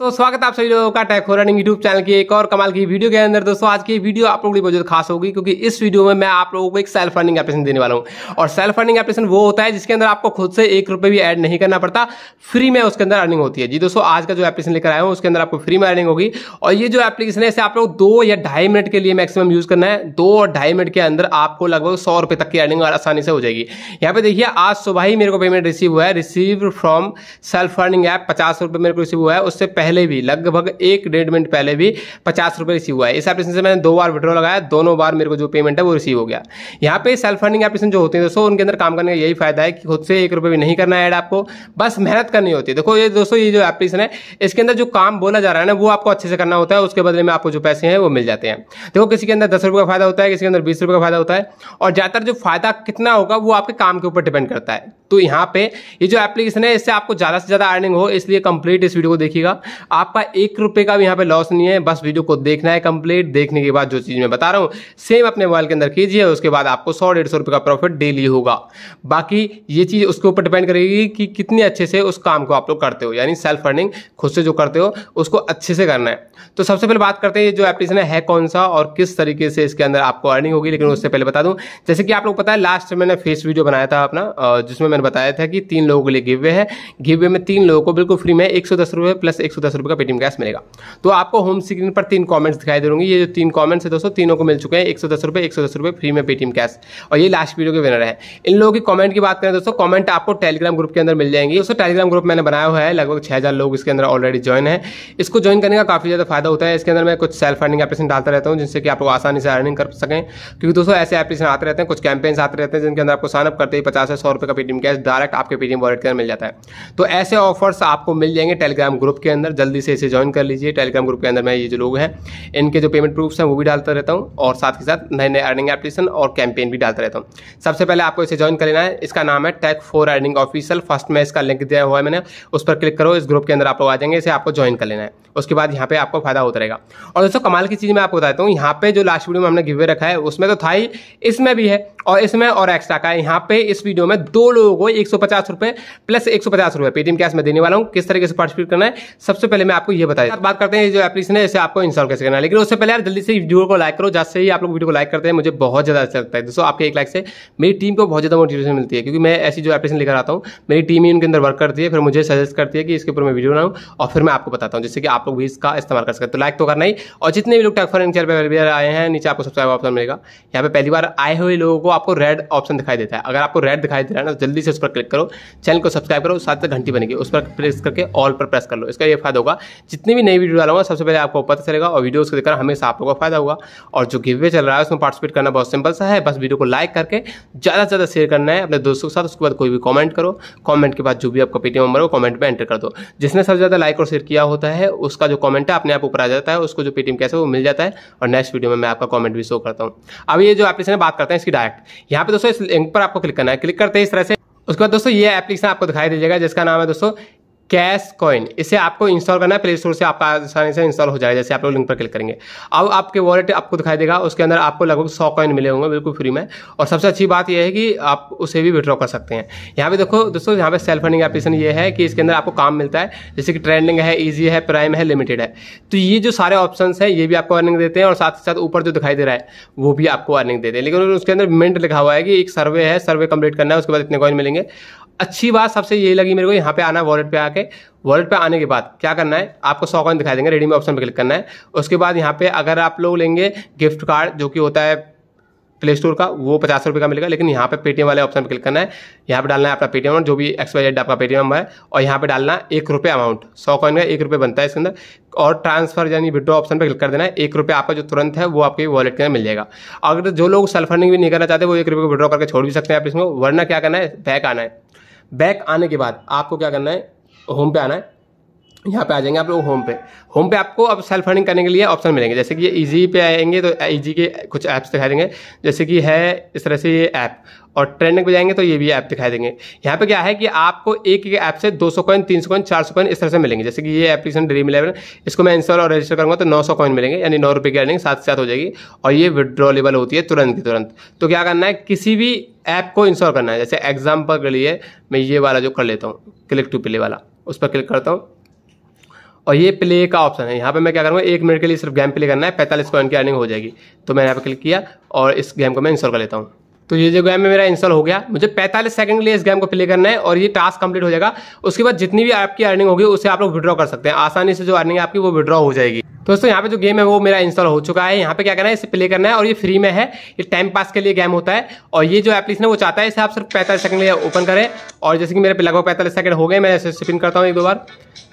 दोस्तों स्वागत आप सभी लोगों का टैको रनिंग यूट्यूब चैनल की एक और कमाल की वीडियो के अंदर दोस्तों आज की वीडियो आप लोगों के लिए बहुत खास होगी क्योंकि इस वीडियो में मैं आप लोगों को एक सेल्फ रनिंग एप्लीकेशन देने वाला हूँ और सेल्फ रनिंग एप्लीकेशन वो होता है जिसके अंदर आपको खुद से एक रुपये भी एड नहीं करना पड़ता फ्री में उसके अंदर अर्निंग होती है जी दोस्तों आज का जो एप्लीकेशन लेकर आया हूँ उसके अंदर आपको फ्री में अर्निंग होगी और ये जो एप्लीकेशन है इसे आप लोग दो या ढाई मिनट के लिए मैक्सिमम यूज करना है दो और ढाई मिनट के अंदर आपको लगभग सौ रुपये तक की अर्निंग आसानी से हो जाएगी यहाँ पे देखिए आज सुबह ही मेरे को पेमेंट रिसीव हुआ है receive from self running app पचास रुपये मेरे को रिसीव हुआ है उससे पहले पहले भी लगभग एक डेढ़ मिनट पहले भी पचास रुपये रिसीव हुआ है इस एप्लीकेशन से मैंने दो बार विड्रॉ लगाया दोनों बार मेरे को जो पेमेंट है वो रिसीव हो गया यहाँ पे सेल्फ फंडिंग एप्लीकेशन जो होती है दोस्तों उनके अंदर काम करने का यही फायदा है कि खुद से एक रुपये भी नहीं करना है ऐड आपको बस मेहनत करनी होती है देखो ये दोस्तों ये जो एप्लीकेशन है इसके अंदर जो काम बोला जा रहा है ना वो आपको अच्छे से करना होता है उसके बदले में आपको जो पैसे हैं वो मिल जाते हैं देखो किसी के अंदर दस का फायदा होता है किसी के अंदर बीस का फायदा होता है और ज़्यादातर जो फायदा कितना होगा वो आपके काम के ऊपर डिपेंड करता है तो यहाँ पे ये जो एप्लीकेशन है इससे आपको ज़्यादा से ज़्यादा अर्निंग हो इसलिए कंप्लीट इस वीडियो को देखिएगा आपका एक रुपये का भी यहाँ पे लॉस नहीं है बस वीडियो को देखना है कंप्लीट देखने के बाद जो चीज़ मैं बता रहा हूँ सेम अपने मोबाइल के अंदर कीजिए उसके बाद आपको सौ डेढ़ सौ रुपये का प्रॉफिट डेली होगा बाकी ये चीज़ उसके ऊपर डिपेंड करेगी कि कितने अच्छे से उस काम को आप लोग करते हो यानी सेल्फ अर्निंग खुद से जो करते हो उसको अच्छे से करना है तो सबसे पहले बात करते हैं जो एप्लीकेशन है कौन सा और किस तरीके से इसके अंदर आपको अर्निंग होगी लेकिन उससे पहले बता दूँ जैसे कि आप लोग पता है लास्ट मैंने फेस वीडियो बनाया था अपना जिसमें मैंने बताया था कि तीन लोगों के लिए गिव वे है गिव वे में तीन लोगों को बिल्कुल फ्री में एक सौ दस रुपये प्लस एक सौ दस रुपये का पेटीएम कैश मिलेगा तो आपको होम स्क्रीन पर तीन कॉमेंट्स दिखाई दे ये जो तीन कॉमेंट्स है दोस्तों तीनों को मिल चुके हैं एक सौ दस रुपये एक सौ दस रुपये फ्री में पेटीएम कैश और ये लास्ट वीडियो के विनर है इन लोगों की कॉमेंट की बात करें दोस्तों कॉमेंट आपको टेलीग्राम ग्रुप के अंदर मिल जाएंगे दोस्तों टेलीग्राम ग्रुप मैंने बनाया हुआ है लगभग छह हज़ार लोग इसके अंदर ऑलरेडी ज्वाइन है इसको ज्वाइन करने का काफ़ी ज़्यादा फायदा होता है इसके अंदर मैं कुछ सेल्फ अर्निंग एप्लीकेशन डालता रहता हूँ जिससे कि आप लोग आसानी से अर्निंग कर सकें क्योंकि दोस्तों ऐसे एप्लीकेशन आते रहते हैं कुछ कैंपेन्स आते रहते हैं जिनके अंदर आपको साइनअप करते ही पचास से सौ रुपये का पेटीएम कैश डायरेक्ट आपके पेटीएम वॉलेट के अंदर मिल जाता है तो ऐसे ऑफर्स आपको मिल जाएंगे टेलीग्राम ग्रुप के अंदर जल्दी से इसे ज्वाइन कर लीजिए टेलीग्राम ग्रुप के अंदर मैं ये जो लोग हैं इनके जो पेमेंट प्रूफ्स हैं वो भी डालता रहता हूँ और साथ ही साथ नए नए अर्निंग एप्लीकेशन और कैंपेन भी डालता रहता हूँ सबसे पहले आपको इसे ज्वाइन कर लेना है इसका नाम है tech for earning official first में इसका लिंक दिया हुआ है मैंने उस पर क्लिक करो इस ग्रुप के अंदर आप लोग आ जाएंगे इसे आपको ज्वाइन कर लेना है उसके बाद यहाँ पे आपको फायदा होता रहेगा और दोस्तों कमाल की चीज़ मैं आपको बताता हूँ यहाँ पे जो लास्ट वीडियो में हमने गिवे रखा है उसमें तो था ही इसमें भी है और इसमें और एक्स्ट्रा का है यहाँ पे इस वीडियो में दो लोगों को एक सौ पचास रुपए प्लस एक सौ पचास रुपए पेटीएम कैश में देने वाला हूँ किस तरीके से पार्टिसिपेट करना है सबसे पहले मैं आपको ये बताया बात करते हैं जो एप्लीकेशन है इसे आपको इंस्टॉल कैसे करना है लेकिन उससे पहले यार जल्दी से वीडियो को लाइक करो जैसे ही आप लोग वीडियो को लाइक करते हैं मुझे बहुत ज़्यादा अच्छा लगता है दोस्तों आपके एक लाइक से मेरी टीम को बहुत ज़्यादा मोटिवेशन मिलती है क्योंकि मैं ऐसी जो एप्लीकेशन लेकर आता हूँ मेरी टीम ही उनके अंदर वर्क करती है फिर मुझे सजेस्ट करती है कि इसके ऊपर मैं वीडियो बनाऊँ और फिर मैं आपको बताता हूँ जिससे कि आप लोग भी इसका इस्तेमाल कर सकते तो लाइक तो करना ही और जितने भी लोग टैक फॉर चैनल आए हैं नीचे आपको सब्सक्राइब ऑप्शन मिलेगा यहाँ पे पहली बार आए हुए लोगों को आपको रेड ऑप्शन दिखाई देता है अगर आपको रेड दिखाई दे रहा है ना तो जल्दी से उस पर क्लिक करो चैनल को सब्सक्राइब करो साथ साथ घंटी बनेगी उस पर प्रेस करके ऑल पर प्रेस कर लो इसका ये फायदा होगा जितनी भी नई वीडियो डालूंगा सबसे पहले आपको पता चलेगा और वीडियोज़ को देखकर हमेशा आप लोगों को फायदा होगा और जो गिवे चल रहा है उसमें पार्टिसिपेट करना बहुत सिंपल सा है बस वीडियो को लाइक करके ज़्यादा से ज़्यादा शेयर करना है अपने दोस्तों के साथ उसके बाद कोई भी कॉमेंट करो कॉमेंट के बाद जो भी आपका पेटीएम नंबर हो कॉमेंट में एंटर कर दो जिसने सबसे ज़्यादा लाइक और शेयर किया होता है उसका जो कॉमेंट है अपने आप ऊपर आ जाता है उसको जो पेटीएम कैसे वो मिल जाता है और नेक्स्ट वीडियो में मैं आपका कॉमेंट भी शो करता हूँ अब ये जो एप्लीकेशन है बात करते हैं इसकी डायरेक्ट यहाँ पे दोस्तों इस लिंक पर आपको क्लिक करना है क्लिक करते हैं इस तरह से उसके बाद दोस्तों ये एप्लीकेशन आपको दिखाई दीजिएगा जिसका नाम है दोस्तों कैश कॉइन इसे आपको इंस्टॉल करना है प्ले स्टोर से आपका आसानी से इंस्टॉल हो जाएगा जैसे आप लोग लिंक पर क्लिक करेंगे अब आपके वॉलेट आपको दिखाई देगा उसके अंदर आपको लगभग सौ कॉइन मिले होंगे बिल्कुल फ्री में और सबसे अच्छी बात यह है कि आप उसे भी विड्रॉ कर सकते हैं यहाँ पे देखो दोस्तों यहाँ पे सेल्फ फंडिंग एप्लीकेशन ये है कि इसके अंदर आपको काम मिलता है जैसे कि ट्रेंडिंग है ईजी है प्राइम है लिमिटेड है तो ये जो सारे ऑप्शन है ये भी आपको अर्निंग देते हैं और साथ ही साथ ऊपर जो दिखाई दे रहा है वो भी आपको अर्निंग देते हैं लेकिन उसके अंदर मिनट लिखा हुआ है कि एक सर्वे है सर्वे कंप्लीट करना है उसके बाद इतने कॉइन मिलेंगे अच्छी बात सबसे यही लगी मेरे को यहाँ पे आना वॉलेट पे आके वॉलेट पे आने के बाद क्या करना है आपको सौ कॉइन दिखाई देंगे रेडीम ऑप्शन पे क्लिक करना है उसके बाद यहाँ पे अगर आप लोग लेंगे गिफ्ट कार्ड जो कि होता है प्ले स्टोर का वो पचास रुपये का मिलेगा लेकिन यहाँ पे पेटीएम वाले ऑप्शन पर क्लिक करना है यहाँ पे डालना है अपना पेटीएम जो भी एक्सपायर डेट आपका पेटीएम नंबर है और यहाँ पे डालना एक रुपये अमाउंट सौ कॉइन का एक रुपये बनता है इसके अंदर और ट्रांसफर यानी विड्रो ऑप्शन पर क्लिक कर देना है एक रुपये आपका जो तुरंत है वो आपके वॉलेट के अंदर मिल जाएगा अगर जो लोग सेल्फ फंडिंग भी नहीं करना चाहते वो एक रुपये को विड्रॉ करके छोड़ भी सकते हैं आप इसमें वरना क्या करना है बैक आना है बैक आने के बाद आपको क्या करना है होम पे आना है यहाँ पे आ जाएंगे आप लोग होम पे होम पे आपको अब सेल्फ अर्निंग करने के लिए ऑप्शन मिलेंगे जैसे कि इजी पे आएंगे तो इजी के कुछ ऐप्स दिखाई देंगे जैसे कि है इस तरह से ये ऐप और ट्रेंडिंग पे जाएंगे तो ये भी ऐप दिखाई देंगे यहाँ पे क्या है कि आपको एक एक ऐप से 200 कॉइन तीन सौ कॉइन सौ कॉइन इस तरह से मिलेंगे जैसे कि ये एप्लीकेशन ड्रीम इलेवन इसको मैं इंस्टॉल और रजिस्टर करूँगा तो नौ सौ कॉइन मिलेंगे यानी नौ रुपये की अर्निंग साथ साथ हो जाएगी और ये विड्रॉलेबल होती है तुरंत की तुरंत तो क्या करना है किसी भी ऐप को इंस्टॉल करना है जैसे एग्जाम्पल के लिए मैं ये वाला जो कर लेता हूँ क्लिक टू प्ले वाला उस पर क्लिक करता हूँ और ये प्ले का ऑप्शन है यहाँ पे मैं क्या करूँगा एक मिनट के लिए सिर्फ गेम प्ले करना है पैंतालीस कॉइन की अर्निंग हो जाएगी तो मैंने यहाँ पे क्लिक किया और इस गेम को मैं इंस्टॉल कर लेता हूँ तो ये जो गेम मेरा इंस्टॉल हो गया मुझे 45 सेकंड के लिए इस गेम को प्ले करना है और ये टास्क कंप्लीट हो जाएगा उसके बाद जितनी भी आपकी अर्निंग होगी उसे आप लोग विड्रॉ कर सकते हैं आसानी से जो अर्निंग है आपकी वो विड्रॉ हो जाएगी दोस्तों यहाँ पे जो गेम है वो मेरा इंस्टॉल हो चुका है यहाँ पे क्या करना है इसे प्ले करना है और ये फ्री में है ये टाइम पास के लिए गेम होता है और ये जो एप्लीकेशन है वो चाहता है इसे आप सिर्फ पैंतालीस सेकंड लिए ओपन करें और जैसे कि मेरे पे लगभग पैंतालीस सेकंड हो गए मैं इसे स्पिन करता हूँ एक दो बार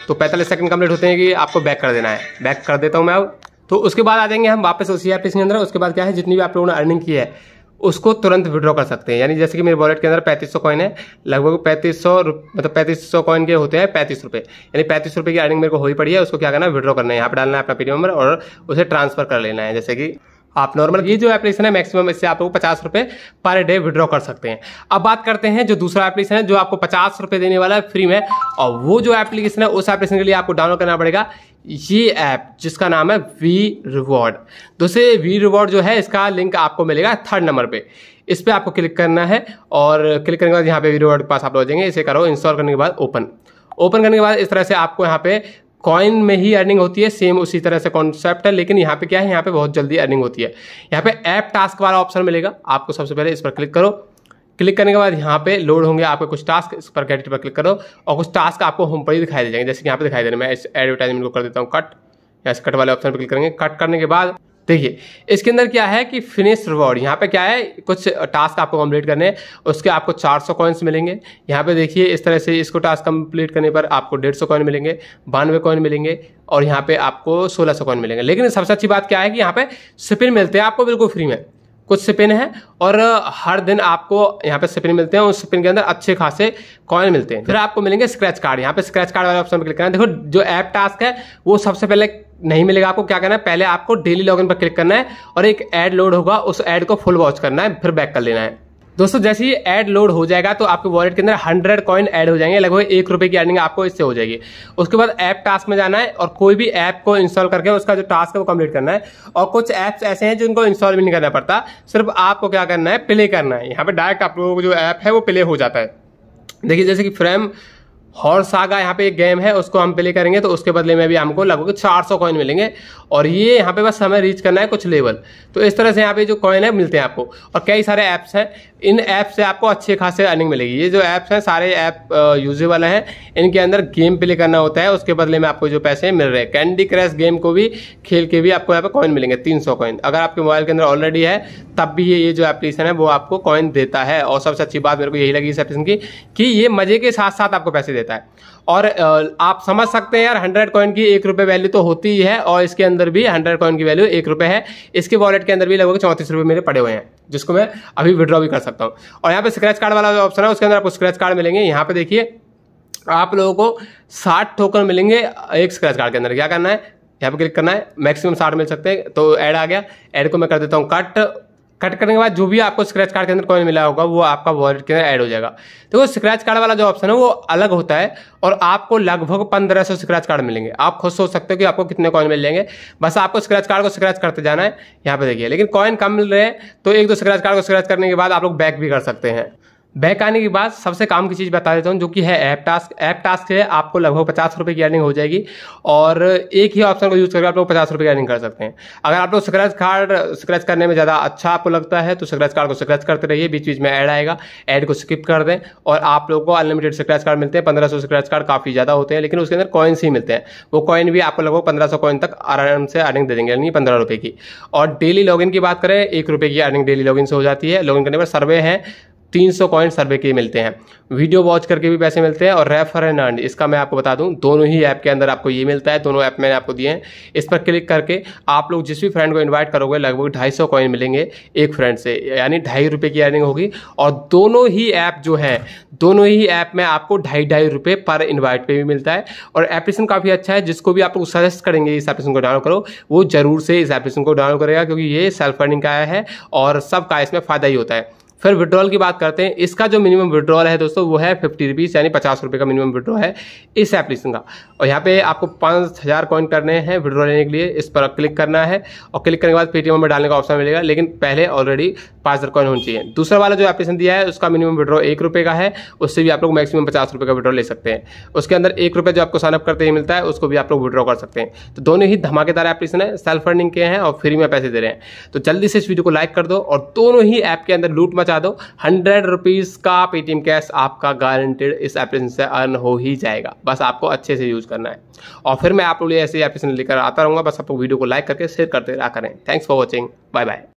तो पैंतालीस सेकंड कंप्लीट होते हैं कि आपको बैक कर देना है बैक कर देता हूँ मैं अब तो उसके बाद आ जाएंगे हम वापस उसी एप्लीकेशन के अंदर उसके बाद क्या है जितनी भी आप लोगों ने अर्निंग की है उसको तुरंत विड्रॉ कर सकते हैं यानी जैसे कि मेरे वॉलेट के अंदर पैंतीस सौ कॉइन है लगभग पैंतीस सौ मतलब पैंतीस सौ कॉइन के होते हैं पैंतीस रुपये यानी पैंतीस रुपये की अर्निंग मेरे को ही पड़ी है उसको क्या करना है विड्रॉ करना है यहाँ पर डालना है अपना पी नंबर और उसे ट्रांसफर कर लेना है जैसे कि आप नॉर्मल ये जो एप्लीकेशन है मैक्सिमम इससे आप लोग पचास रुपये पर डे विड्रॉ कर सकते हैं अब बात करते हैं जो दूसरा एप्लीकेशन है जो आपको पचास रुपये देने वाला है फ्री में और वो जो एप्लीकेशन है उस एप्लीकेशन के लिए आपको डाउनलोड करना पड़ेगा ये ऐप जिसका नाम है वी रिवॉर्ड दूसरे वी रिवॉर्ड जो है इसका लिंक आपको मिलेगा थर्ड नंबर पर इस पर आपको क्लिक करना है और क्लिक करने के बाद यहाँ पे वी रिवॉर्ड के पास आप लोग जाएंगे इसे करो इंस्टॉल करने के बाद ओपन ओपन करने के बाद इस तरह से आपको यहाँ पे कॉइन में ही अर्निंग होती है सेम उसी तरह से कॉन्सेप्ट है लेकिन यहाँ पे क्या है यहाँ पे बहुत जल्दी अर्निंग होती है यहाँ पे ऐप टास्क वाला ऑप्शन मिलेगा आपको सबसे पहले इस पर क्लिक करो क्लिक करने के बाद यहाँ पे लोड होंगे आपके कुछ टास्क इस पर कैडेट पर क्लिक करो और कुछ टास्क आपको होम पर ही दिखाई दे जाएंगे जैसे कि यहाँ पे दिखाई दे रहे मैं इस एडवर्टाइजमेंट को कर देता हूँ कट या इस कट वाले ऑप्शन पर क्लिक करेंगे कट करने के बाद देखिए इसके अंदर क्या है कि फिनिश रिवॉर्ड यहाँ पे क्या है कुछ टास्क आपको कंप्लीट करने हैं उसके आपको 400 सौ कॉइन्स मिलेंगे यहाँ पे देखिए इस तरह से इसको टास्क कंप्लीट करने पर आपको डेढ़ सौ कॉइन मिलेंगे बानवे कॉइन मिलेंगे और यहाँ पे आपको सोलह सौ कॉइन मिलेंगे लेकिन सबसे अच्छी बात क्या है कि यहाँ पे स्पिन मिलते हैं आपको बिल्कुल फ्री में कुछ स्पिन है और हर दिन आपको यहाँ पे स्पिन मिलते हैं उस स्पिन के अंदर अच्छे खासे कॉइन मिलते हैं फिर आपको मिलेंगे स्क्रैच कार्ड यहाँ पे स्क्रैच कार्ड वाले ऑप्शन पर क्लिक करना देखो जो ऐप टास्क है वो सबसे पहले नहीं मिलेगा आपको क्या करना है पहले आपको डेली लॉगिन पर क्लिक करना है और एक एड लोड होगा उस एड को फुल वॉच करना है फिर बैक कर लेना है दोस्तों जैसे ही एड लोड हो जाएगा तो आपके वॉलेट के अंदर हंड्रेड कॉइन ऐड हो जाएंगे लगभग एक रुपए की अर्निंग आपको इससे हो जाएगी उसके बाद ऐप टास्क में जाना है और कोई भी ऐप को इंस्टॉल करके उसका जो टास्क है वो कंप्लीट करना है और कुछ ऐप्स ऐसे हैं जिनको इंस्टॉल भी नहीं करना पड़ता सिर्फ आपको क्या करना है प्ले करना है यहाँ पर डायरेक्ट आप लोगों को जो ऐप है वो प्ले हो जाता है देखिए जैसे कि फ्रेम हॉर्स आगा यहाँ पे एक गेम है उसको हम प्ले करेंगे तो उसके बदले में भी हमको लगभग 400 कॉइन मिलेंगे और ये यहाँ पे बस हमें रीच करना है कुछ लेवल तो इस तरह से यहाँ पे जो कॉइन है मिलते हैं आपको और कई सारे ऐप्स हैं इन ऐप से आपको अच्छे खासे अर्निंग मिलेगी ये जो ऐप्स हैं सारे ऐप यूजेबल हैं इनके अंदर गेम प्ले करना होता है उसके बदले में आपको जो पैसे मिल रहे हैं कैंडी क्रैश गेम को भी खेल के भी आपको यहाँ पर कॉइन मिलेंगे तीन सौ कॉइन अगर आपके मोबाइल के अंदर ऑलरेडी है तब भी ये ये जो एप्लीकेशन है वो आपको कॉइन देता है और सबसे अच्छी बात मेरे को यही लगी इस एप्लीकेशन की कि ये मजे के साथ साथ आपको पैसे देता है देता है और आप समझ सकते हैं यार हंड्रेड कॉइन की एक रुपये वैल्यू तो होती ही है और इसके अंदर भी हंड्रेड कॉइन की वैल्यू एक रुपये है इसके वॉलेट के अंदर भी लगभग चौंतीस रुपये मेरे पड़े हुए हैं जिसको मैं अभी विड्रॉ भी कर सकता हूँ और यहाँ पे स्क्रैच कार्ड वाला जो ऑप्शन है उसके अंदर आपको स्क्रैच कार्ड मिलेंगे यहाँ पे देखिए आप लोगों को साठ टोकन मिलेंगे एक स्क्रैच कार्ड के अंदर क्या करना है यहाँ पे क्लिक करना है मैक्सिमम साठ मिल सकते हैं तो ऐड आ गया ऐड को मैं कर देता हूँ कट कट करने के बाद जो भी आपको स्क्रैच कार्ड के अंदर कॉइन मिला होगा वो आपका वॉलेट के अंदर ऐड हो जाएगा देखो स्क्रैच कार्ड वाला जो ऑप्शन है वो अलग होता है और आपको लगभग पंद्रह सौ स्क्रैच कार्ड मिलेंगे आप खुद सोच सकते हो कि आपको कितने कॉइन मिल जाएंगे बस आपको स्क्रैच कार्ड को स्क्रैच करते जाना है यहाँ पे देखिए लेकिन कॉइन कम मिल रहे हैं तो एक दो स्क्रैच कार्ड को स्क्रैच करने के बाद आप लोग बैक भी कर सकते हैं बैक आने के बाद सबसे काम की चीज़ बता देता हूँ जो कि है ऐप टास्क ऐप टास्क है आपको लगभग पचास रुपये की अर्निंग हो जाएगी और एक ही ऑप्शन को यूज़ करके आप लोग पचास रुपये की अर्निंग कर सकते हैं अगर आप लोग स्क्रैच कार्ड स्क्रैच करने में ज़्यादा अच्छा आपको लगता है तो स्क्रैच कार्ड को स्क्रैच करते रहिए बीच बीच में ऐड आएगा ऐड को स्किप कर दें और आप लोग को अनलिमिटेड स्क्रैच कार्ड मिलते हैं पंद्रह सौ स्क्रैच कार्ड काफ़ी ज़्यादा होते हैं लेकिन उसके अंदर कॉइन्स ही मिलते हैं वो कॉइन भी आपको लगभग पंद्रह सौ कॉइन तक आराम से अर्निंग दे देंगे यानी पंद्रह रुपये की और डेली लॉगिन की बात करें एक रुपये की अर्निंग डेली लॉगिन से हो जाती है लॉगिन करने पर सर्वे है तीन सौ कॉइन सर्वे के मिलते हैं वीडियो वॉच करके भी पैसे मिलते हैं और रेफर एंड अर्न इसका मैं आपको बता दूं दोनों ही ऐप के अंदर आपको ये मिलता है दोनों ऐप मैंने आपको दिए हैं इस पर क्लिक करके आप लोग जिस भी फ्रेंड को इन्वाइट करोगे लगभग ढाई सौ कॉइन मिलेंगे एक फ्रेंड से यानी ढाई रुपये की अर्निंग होगी और दोनों ही ऐप जो है दोनों ही ऐप में आपको ढाई ढाई रुपये पर इन्वाइट पर भी मिलता है और एप्लीकेशन काफ़ी अच्छा है जिसको भी आप लोग सजेस्ट करेंगे इस एप्लीकेशन को डाउनलोड करो वो जरूर से इस एप्लीकेशन को डाउनलोड करेगा क्योंकि ये सेल्फ अर्निंग का है और सबका इसमें फ़ायदा ही होता है फिर विड्रॉल की बात करते हैं इसका जो मिनिमम विड्रॉल है दोस्तों वो है फिफ्टी रुपीज़ यानी पचास रुपये का मिनिमम विड्रॉ है इस एप्लीकेशन का और यहाँ पे आपको पाँच हज़ार कॉइन करने हैं विड्रॉ लेने के लिए इस पर क्लिक करना है और क्लिक करने के बाद पेटीएम में डालने का ऑप्शन मिलेगा लेकिन पहले ऑलरेडी पाँच हज़ार कॉइन होनी चाहिए दूसरा वाला जो एप्लीकेशन दिया है उसका मिनिमम विड्रॉ एक रुपये का है उससे भी आप लोग मैक्सिमम पचास रुपये का विड्रॉ ले सकते हैं उसके अंदर एक रुपये जो आपको साइनअप करते ही मिलता है उसको भी आप लोग विड्रॉ कर सकते हैं तो दोनों ही धमाकेदार एप्लीकेशन है सेल्फ अर्निंग के हैं और फ्री में पैसे दे रहे हैं तो जल्दी से इस वीडियो को लाइक कर दो और दोनों ही ऐप के अंदर लूट बचा दो हंड्रेड रुपीज़ का पेटीएम कैश आपका गारंटेड इस एप्लीकेशन से अर्न हो ही जाएगा बस आपको अच्छे से यूज़ करना है और फिर मैं आप लोग ऐसे एप्लीकेशन लेकर आता रहूँगा बस आप लोग वीडियो को लाइक करके शेयर करते रहा करें thanks for watching bye bye